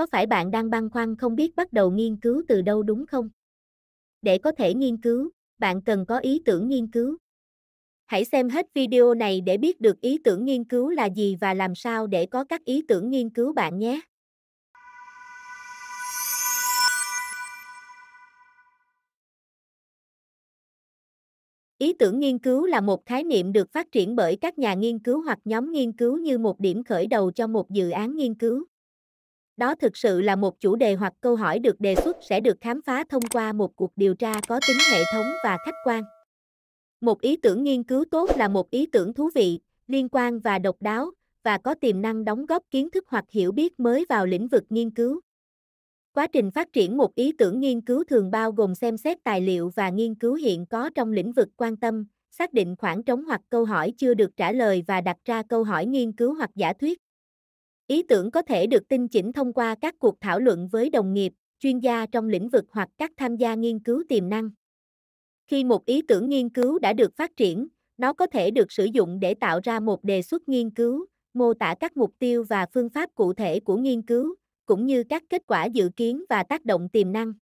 Có phải bạn đang băn khoăn không biết bắt đầu nghiên cứu từ đâu đúng không? Để có thể nghiên cứu, bạn cần có ý tưởng nghiên cứu. Hãy xem hết video này để biết được ý tưởng nghiên cứu là gì và làm sao để có các ý tưởng nghiên cứu bạn nhé. Ý tưởng nghiên cứu là một khái niệm được phát triển bởi các nhà nghiên cứu hoặc nhóm nghiên cứu như một điểm khởi đầu cho một dự án nghiên cứu. Đó thực sự là một chủ đề hoặc câu hỏi được đề xuất sẽ được khám phá thông qua một cuộc điều tra có tính hệ thống và khách quan. Một ý tưởng nghiên cứu tốt là một ý tưởng thú vị, liên quan và độc đáo và có tiềm năng đóng góp kiến thức hoặc hiểu biết mới vào lĩnh vực nghiên cứu. Quá trình phát triển một ý tưởng nghiên cứu thường bao gồm xem xét tài liệu và nghiên cứu hiện có trong lĩnh vực quan tâm, xác định khoảng trống hoặc câu hỏi chưa được trả lời và đặt ra câu hỏi nghiên cứu hoặc giả thuyết. Ý tưởng có thể được tinh chỉnh thông qua các cuộc thảo luận với đồng nghiệp, chuyên gia trong lĩnh vực hoặc các tham gia nghiên cứu tiềm năng. Khi một ý tưởng nghiên cứu đã được phát triển, nó có thể được sử dụng để tạo ra một đề xuất nghiên cứu, mô tả các mục tiêu và phương pháp cụ thể của nghiên cứu, cũng như các kết quả dự kiến và tác động tiềm năng.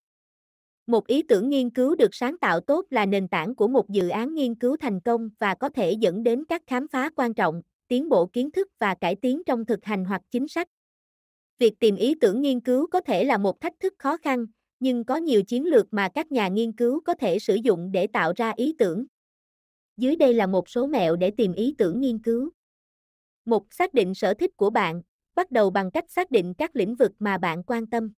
Một ý tưởng nghiên cứu được sáng tạo tốt là nền tảng của một dự án nghiên cứu thành công và có thể dẫn đến các khám phá quan trọng, tiến bộ kiến thức và cải tiến trong thực hành hoặc chính sách. Việc tìm ý tưởng nghiên cứu có thể là một thách thức khó khăn, nhưng có nhiều chiến lược mà các nhà nghiên cứu có thể sử dụng để tạo ra ý tưởng. Dưới đây là một số mẹo để tìm ý tưởng nghiên cứu. Một xác định sở thích của bạn, bắt đầu bằng cách xác định các lĩnh vực mà bạn quan tâm.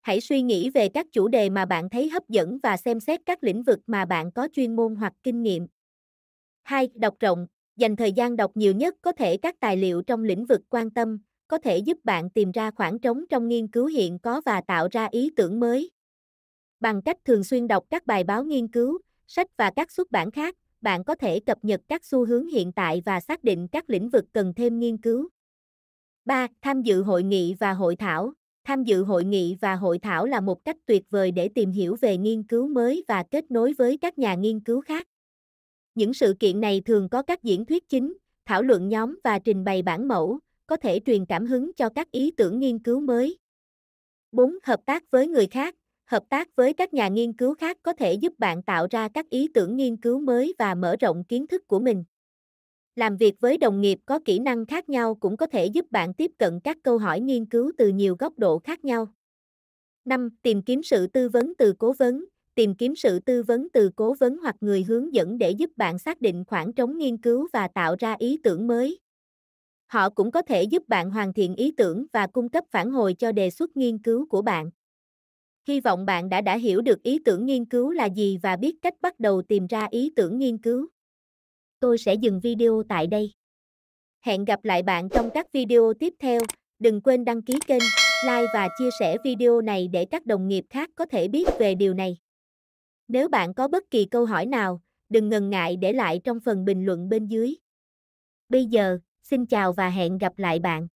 Hãy suy nghĩ về các chủ đề mà bạn thấy hấp dẫn và xem xét các lĩnh vực mà bạn có chuyên môn hoặc kinh nghiệm. Hai Đọc rộng, Dành thời gian đọc nhiều nhất có thể các tài liệu trong lĩnh vực quan tâm, có thể giúp bạn tìm ra khoảng trống trong nghiên cứu hiện có và tạo ra ý tưởng mới. Bằng cách thường xuyên đọc các bài báo nghiên cứu, sách và các xuất bản khác, bạn có thể cập nhật các xu hướng hiện tại và xác định các lĩnh vực cần thêm nghiên cứu. 3. Tham dự hội nghị và hội thảo. Tham dự hội nghị và hội thảo là một cách tuyệt vời để tìm hiểu về nghiên cứu mới và kết nối với các nhà nghiên cứu khác. Những sự kiện này thường có các diễn thuyết chính, thảo luận nhóm và trình bày bản mẫu, có thể truyền cảm hứng cho các ý tưởng nghiên cứu mới. 4. Hợp tác với người khác Hợp tác với các nhà nghiên cứu khác có thể giúp bạn tạo ra các ý tưởng nghiên cứu mới và mở rộng kiến thức của mình. Làm việc với đồng nghiệp có kỹ năng khác nhau cũng có thể giúp bạn tiếp cận các câu hỏi nghiên cứu từ nhiều góc độ khác nhau. 5. Tìm kiếm sự tư vấn từ cố vấn tìm kiếm sự tư vấn từ cố vấn hoặc người hướng dẫn để giúp bạn xác định khoảng trống nghiên cứu và tạo ra ý tưởng mới. Họ cũng có thể giúp bạn hoàn thiện ý tưởng và cung cấp phản hồi cho đề xuất nghiên cứu của bạn. Hy vọng bạn đã đã hiểu được ý tưởng nghiên cứu là gì và biết cách bắt đầu tìm ra ý tưởng nghiên cứu. Tôi sẽ dừng video tại đây. Hẹn gặp lại bạn trong các video tiếp theo. Đừng quên đăng ký kênh, like và chia sẻ video này để các đồng nghiệp khác có thể biết về điều này. Nếu bạn có bất kỳ câu hỏi nào, đừng ngần ngại để lại trong phần bình luận bên dưới. Bây giờ, xin chào và hẹn gặp lại bạn.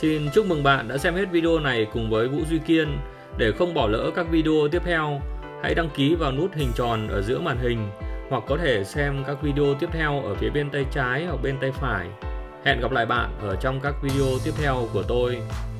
Xin chúc mừng bạn đã xem hết video này cùng với Vũ Duy Kiên. Để không bỏ lỡ các video tiếp theo, hãy đăng ký vào nút hình tròn ở giữa màn hình hoặc có thể xem các video tiếp theo ở phía bên tay trái hoặc bên tay phải. Hẹn gặp lại bạn ở trong các video tiếp theo của tôi.